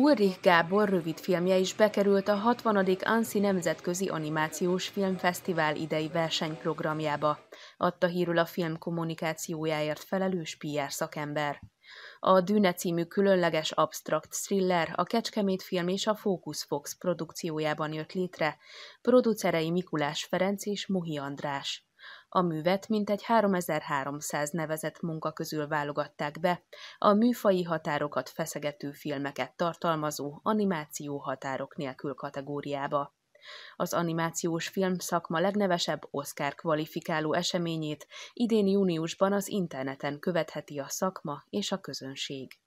Ulrich Gábor rövidfilmje is bekerült a 60. ANSZI Nemzetközi Animációs Filmfesztivál idei versenyprogramjába, adta hírül a film kommunikációjáért felelős PR szakember. A Dűne című különleges abstrakt thriller a Kecskemét film és a Focus Fox produkciójában jött létre, producerei Mikulás Ferenc és Muhi András. A művet mintegy 3300 nevezett munka közül válogatták be, a műfai határokat feszegető filmeket tartalmazó animáció határok nélkül kategóriába. Az animációs film szakma legnevesebb Oscar kvalifikáló eseményét idén júniusban az interneten követheti a szakma és a közönség.